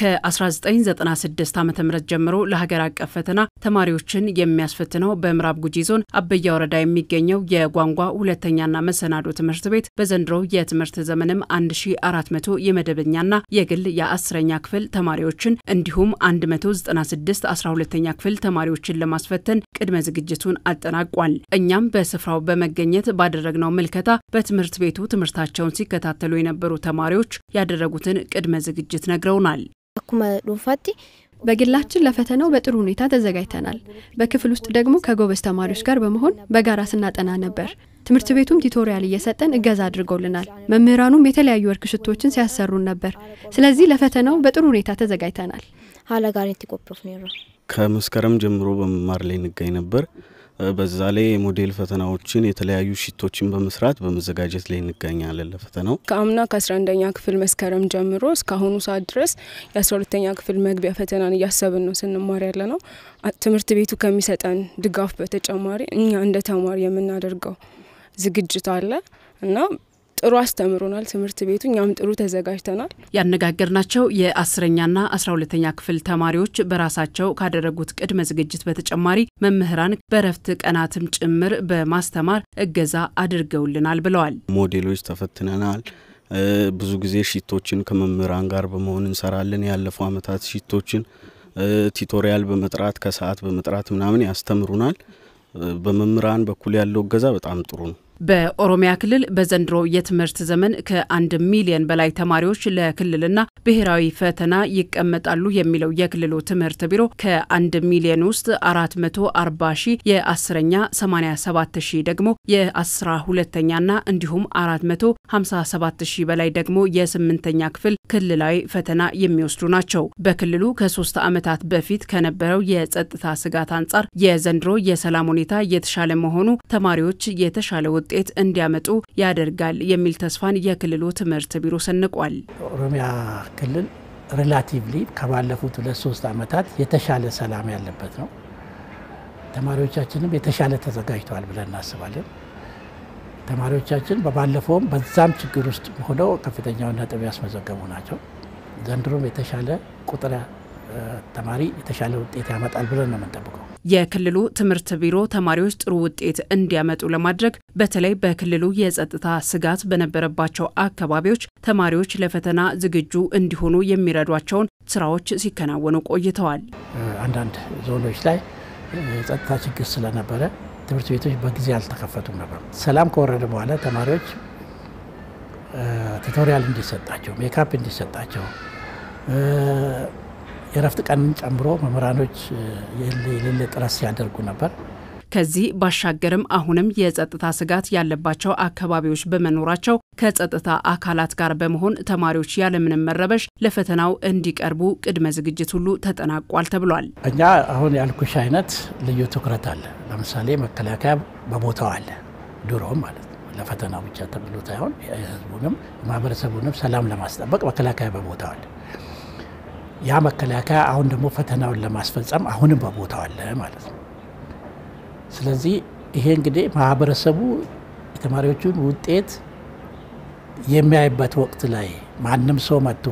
ከ1996 ዓ ም ጀምሮ ለሀገር አቀፍ ፈተና ተማሪዎችን የሚያስፈትነው በምዕራብ ጉጂ ዞን አበያ ወረዳ የሚገኘው የጓንጓ ሁለተኛና መሰናዶ ትምህርት ቤት በዘንድሮ የትምህርት ዘመንም 1400 የመደበኛና የግል የአስረኛ ክፍል ተማሪዎችን እንዲሁም 196 12ኛ ክፍል ተማሪዎችን ለማስፈተን ቅድመ ዝግጅቱን አጠናቋል። እኛም በስፍራው በመገኘት ባደረግነው ምልከታ በትምህርት ቤቱ ትምህርታቸውን ሲከታተሉ የነበሩ ተማሪዎች ያደረጉትን ቅድመ ዝግጅት ነግረውናል። በግላችን ለፈተናው በጥሩ ሁኔታ ተዘጋጅተናል። በክፍል ውስጥ ደግሞ ከጎበዝ ተማሪዎች ጋር በመሆን በጋራ ስናጠና ነበር። ትምህርት ቤቱም ቲቶሪያል እየሰጠን እገዛ አድርገውልናል። መምህራኑም የተለያዩ ሽቶችን ሲያሰሩን ነበር። ስለዚህ ለፈተናው በጥሩ ሁኔታ ተዘጋጅተናል። ከመስከረም ጀምሮ በመማር ላይ እንገኝ ነበር። በዛ ላይ የሞዴል ፈተናዎችን የተለያዩ ሽቶችን በመስራት በመዘጋጀት ላይ እንገኛለን። ለፈተናው ከአምና ከ11ኛ ክፍል መስከረም ጀምሮ እስካሁኑ ሰዓት ድረስ የ 12 ኛ ክፍል መግቢያ ፈተናን እያሰብን ነው ስንማር ያለ ነው። ትምህርት ቤቱ ከሚሰጠን ድጋፍ በተጨማሪ እኛ እንደ ተማሪ የምናደርገው ዝግጅት አለ እና ጥሩ አስተምሮናል ትምህርት ቤቱ። እኛም ጥሩ ተዘጋጅተናል። ያነጋገርናቸው የአስረኛና አስራ ሁለተኛ ክፍል ተማሪዎች በራሳቸው ካደረጉት ቅድመ ዝግጅት በተጨማሪ መምህራን በእረፍት ቀናትም ጭምር በማስተማር እገዛ አድርገውልናል ብለዋል። ሞዴሎች ተፈትነናል። ብዙ ጊዜ ሽቶችን ከመምህራን ጋር በመሆን እንሰራለን። ያለፉ አመታት ሽቶችን ቲቶሪያል በመጥራት ከሰዓት በመጥራት ምናምን ያስተምሩናል። በመምህራን በኩል ያለው እገዛ በጣም ጥሩ ነው። በኦሮሚያ ክልል በዘንድሮ የትምህርት ዘመን ከአንድ ሚሊዮን በላይ ተማሪዎች ለክልልና ብሔራዊ ፈተና ይቀመጣሉ የሚለው የክልሉ ትምህርት ቢሮ ከአንድ ሚሊዮን ውስጥ አርባ ሺ የአስረኛ 87 ሺ ደግሞ የአስራ ሁለተኛና እንዲሁም ሰባት ሺ በላይ ደግሞ የስምንተኛ ክፍል ክልላዊ ፈተና የሚወስዱ ናቸው። በክልሉ ከሶስት ዓመታት በፊት ከነበረው የጸጥታ ስጋት አንጻር የዘንድሮ የሰላም ሁኔታ የተሻለ መሆኑ ተማሪዎች የተሻለ ውጤት እንዲያመጡ ያደርጋል የሚል ተስፋን የክልሉ ትምህርት ቢሮ ሰንቋል። ኦሮሚያ ክልል ሪላቲቭሊ ከባለፉት ሁለት ሶስት ዓመታት የተሻለ ሰላም ያለበት ነው። ተማሪዎቻችንም የተሻለ ተዘጋጅተዋል ብለን እናስባለን። ተማሪዎቻችን በባለፈውም በዛም ችግር ውስጥ ሆነው ከፍተኛውን ነጥብ ያስመዘገቡ ናቸው። ዘንድሮም የተሻለ ቁጥር ተማሪ የተሻለ ውጤት ያመጣል ብለን ነው የምንጠብቀው። የክልሉ ትምህርት ቢሮ ተማሪዎች ጥሩ ውጤት እንዲያመጡ ለማድረግ በተለይ በክልሉ የጸጥታ ስጋት በነበረባቸው አካባቢዎች ተማሪዎች ለፈተና ዝግጁ እንዲሆኑ የሚረዷቸውን ስራዎች ሲከናወኑ ቆይተዋል። አንዳንድ ዞኖች ላይ የጸጥታ ችግር ስለነበረ ትምህርት ቤቶች በጊዜ አልተከፈቱም ነበር። ሰላም ከወረደ በኋላ ተማሪዎች ቱቶሪያል እንዲሰጣቸው፣ ሜካፕ እንዲሰጣቸው የእረፍት ቀንን ጨምሮ መምህራኖች የሌለ ጥረት ሲያደርጉ ነበር። ከዚህ ባሻገርም አሁንም የጸጥታ ስጋት ያለባቸው አካባቢዎች በመኖራቸው ከጸጥታ አካላት ጋር በመሆን ተማሪዎች ያለምንም መረበሽ ለፈተናው እንዲቀርቡ ቅድመ ዝግጅት ሁሉ ተጠናቋል ተብሏል። እኛ አሁን ያልኩሽ አይነት ልዩ ትኩረት አለ። ለምሳሌ መከላከያ በቦታው አለ። ድሮም ማለት ለፈተናው ብቻ ተብሎ ሳይሆን የህዝቡንም ማህበረሰቡንም ሰላም ለማስጠበቅ መከላከያ በቦታው አለ። ያ መከላከያ አሁን ደግሞ ፈተናውን ለማስፈጸም አሁንም በቦታው አለ ማለት ነው። ስለዚህ ይሄ እንግዲህ ማህበረሰቡ የተማሪዎቹን ውጤት የሚያይበት ወቅት ላይ ማንም ሰው መጥቶ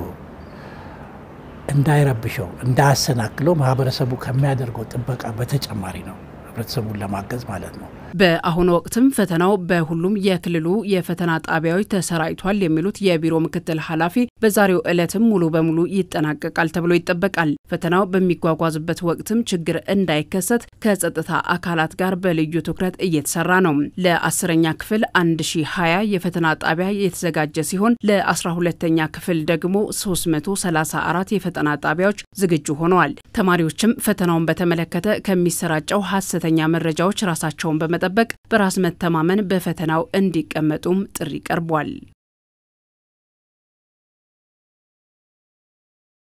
እንዳይረብሸው እንዳያሰናክለው ማህበረሰቡ ከሚያደርገው ጥበቃ በተጨማሪ ነው ህብረተሰቡን ለማገዝ ማለት ነው። በአሁኑ ወቅትም ፈተናው በሁሉም የክልሉ የፈተና ጣቢያዎች ተሰራጭቷል የሚሉት የቢሮ ምክትል ኃላፊ በዛሬው ዕለትም ሙሉ በሙሉ ይጠናቀቃል ተብሎ ይጠበቃል። ፈተናው በሚጓጓዝበት ወቅትም ችግር እንዳይከሰት ከጸጥታ አካላት ጋር በልዩ ትኩረት እየተሰራ ነው። ለአስረኛ ክፍል 1020 የፈተና ጣቢያ የተዘጋጀ ሲሆን ለ12ተኛ ክፍል ደግሞ 334 የፈተና ጣቢያዎች ዝግጁ ሆነዋል። ተማሪዎችም ፈተናውን በተመለከተ ከሚሰራጨው ሀሰተኛ መረጃዎች ራሳቸውን በመ በመጠበቅ በራስ መተማመን በፈተናው እንዲቀመጡም ጥሪ ቀርቧል።